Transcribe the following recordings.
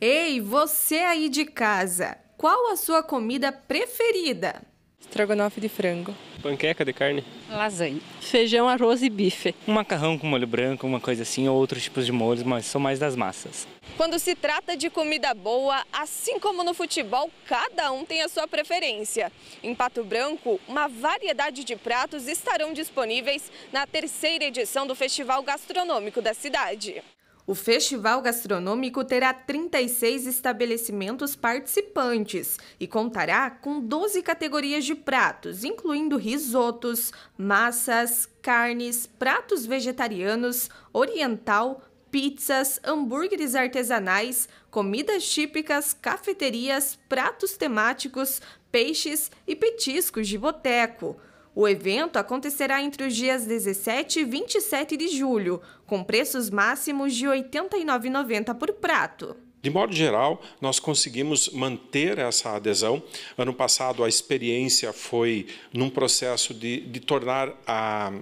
Ei, você aí de casa, qual a sua comida preferida? Estrogonofe de frango. Panqueca de carne. Lasanha. Feijão, arroz e bife. Um macarrão com molho branco, uma coisa assim, ou outros tipos de molhos, mas são mais das massas. Quando se trata de comida boa, assim como no futebol, cada um tem a sua preferência. Em Pato Branco, uma variedade de pratos estarão disponíveis na terceira edição do Festival Gastronômico da cidade. O festival gastronômico terá 36 estabelecimentos participantes e contará com 12 categorias de pratos, incluindo risotos, massas, carnes, pratos vegetarianos, oriental, pizzas, hambúrgueres artesanais, comidas típicas, cafeterias, pratos temáticos, peixes e petiscos de boteco. O evento acontecerá entre os dias 17 e 27 de julho, com preços máximos de R$ 89,90 por prato. De modo geral, nós conseguimos manter essa adesão. Ano passado, a experiência foi num processo de, de tornar a,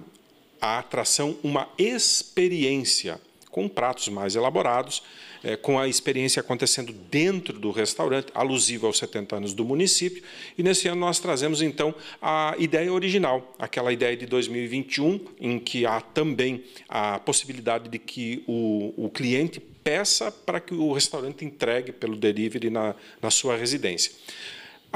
a atração uma experiência com pratos mais elaborados, é, com a experiência acontecendo dentro do restaurante, alusivo aos 70 anos do município. E nesse ano nós trazemos então a ideia original, aquela ideia de 2021, em que há também a possibilidade de que o, o cliente peça para que o restaurante entregue pelo delivery na, na sua residência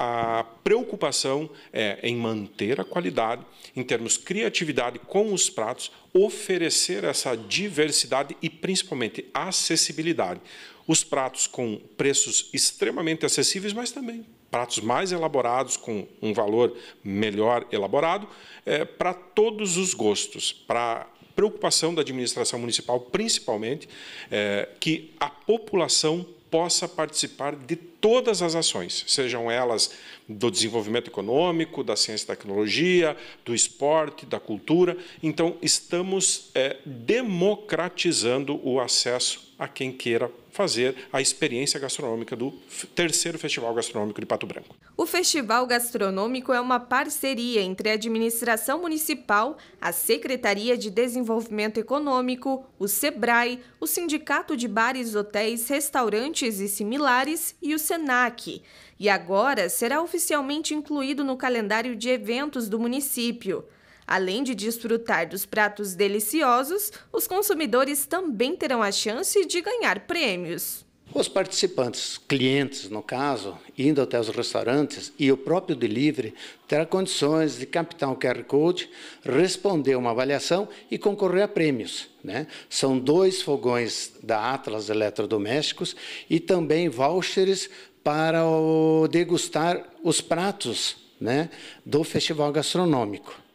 a preocupação é em manter a qualidade, em termos criatividade com os pratos, oferecer essa diversidade e principalmente acessibilidade. Os pratos com preços extremamente acessíveis, mas também pratos mais elaborados, com um valor melhor elaborado, é, para todos os gostos, para preocupação da administração municipal, principalmente, é, que a população possa participar de todas as ações, sejam elas do desenvolvimento econômico, da ciência e tecnologia, do esporte, da cultura. Então, estamos é, democratizando o acesso a quem queira fazer a experiência gastronômica do terceiro Festival Gastronômico de Pato Branco. O Festival Gastronômico é uma parceria entre a administração municipal, a Secretaria de Desenvolvimento Econômico, o SEBRAE, o Sindicato de Bares, Hotéis, Restaurantes e similares e o SENAC. E agora será oficialmente incluído no calendário de eventos do município. Além de desfrutar dos pratos deliciosos, os consumidores também terão a chance de ganhar prêmios. Os participantes, clientes no caso, indo até os restaurantes e o próprio delivery terá condições de captar um QR Code, responder uma avaliação e concorrer a prêmios. Né? São dois fogões da Atlas Eletrodomésticos e também vouchers para degustar os pratos né, do Festival Gastronômico.